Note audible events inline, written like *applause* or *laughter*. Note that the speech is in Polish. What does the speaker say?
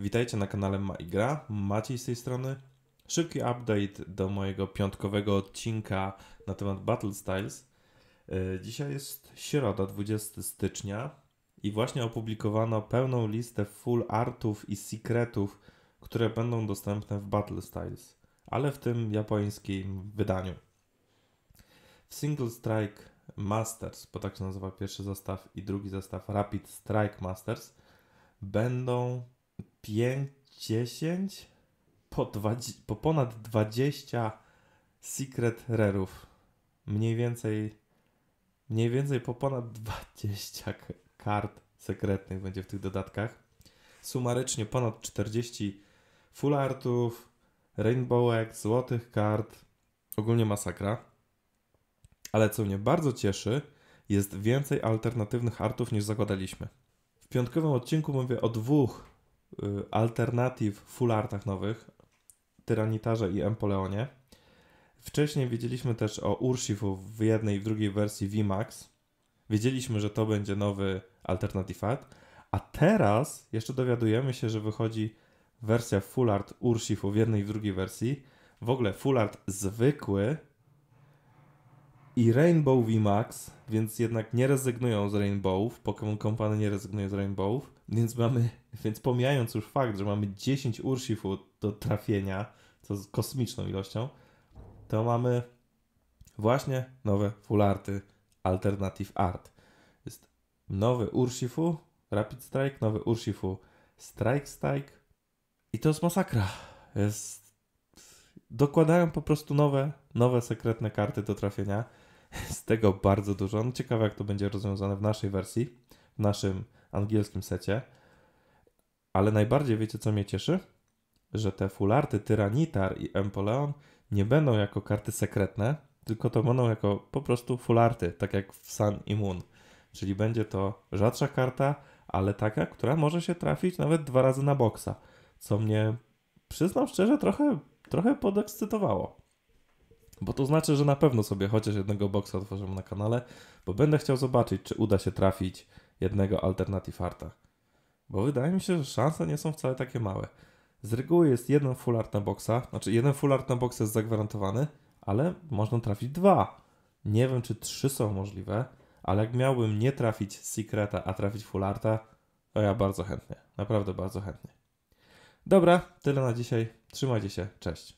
Witajcie na kanale Ma i Gra, Maciej z tej strony. Szybki update do mojego piątkowego odcinka na temat Battle Styles. E, dzisiaj jest środa, 20 stycznia i właśnie opublikowano pełną listę full artów i secretów, które będą dostępne w Battle Styles, ale w tym japońskim wydaniu. W Single Strike Masters, bo tak się nazywa pierwszy zestaw i drugi zestaw Rapid Strike Masters, będą 5, 10, po, 20, po ponad 20 secret rerów. Mniej więcej, mniej więcej po ponad 20 kart sekretnych będzie w tych dodatkach. Sumarycznie ponad 40 full artów, rainbowek, złotych kart. Ogólnie masakra. Ale co mnie bardzo cieszy, jest więcej alternatywnych artów niż zakładaliśmy. W piątkowym odcinku mówię o dwóch Y, alternatyw full artach nowych, Tyranitarze i Empoleonie. Wcześniej wiedzieliśmy też o Urshifu w jednej i w drugiej wersji VMAX. Wiedzieliśmy, że to będzie nowy Alternatifat, a teraz jeszcze dowiadujemy się, że wychodzi wersja full art Urshifu w jednej i w drugiej wersji. W ogóle full art zwykły i Rainbow VMAX, więc jednak nie rezygnują z Rainbowów, Pokémon Company nie rezygnuje z Rainbowów, więc mamy, *laughs* więc pomijając już fakt, że mamy 10 Urshifu do trafienia, co z kosmiczną ilością, to mamy właśnie nowe full arty Alternative Art. Jest nowy Urshifu, Rapid Strike, nowy Urshifu, Strike Strike i to jest masakra. Jest... Dokładają po prostu nowe, nowe sekretne karty do trafienia z tego bardzo dużo. No ciekawe, jak to będzie rozwiązane w naszej wersji, w naszym angielskim secie. Ale najbardziej wiecie, co mnie cieszy? Że te fularty Tyranitar i Empoleon nie będą jako karty sekretne, tylko to będą jako po prostu fularty, tak jak w Sun i Moon. Czyli będzie to rzadsza karta, ale taka, która może się trafić nawet dwa razy na boksa, co mnie, przyznam szczerze, trochę, trochę podekscytowało. Bo to znaczy, że na pewno sobie chociaż jednego boxa otworzymy na kanale, bo będę chciał zobaczyć, czy uda się trafić jednego alternative arta. Bo wydaje mi się, że szanse nie są wcale takie małe. Z reguły jest jeden full art na boxa, znaczy jeden full art na boxa jest zagwarantowany, ale można trafić dwa. Nie wiem, czy trzy są możliwe, ale jak miałbym nie trafić Secreta, a trafić full arta, to ja bardzo chętnie, naprawdę bardzo chętnie. Dobra, tyle na dzisiaj. Trzymajcie się, cześć.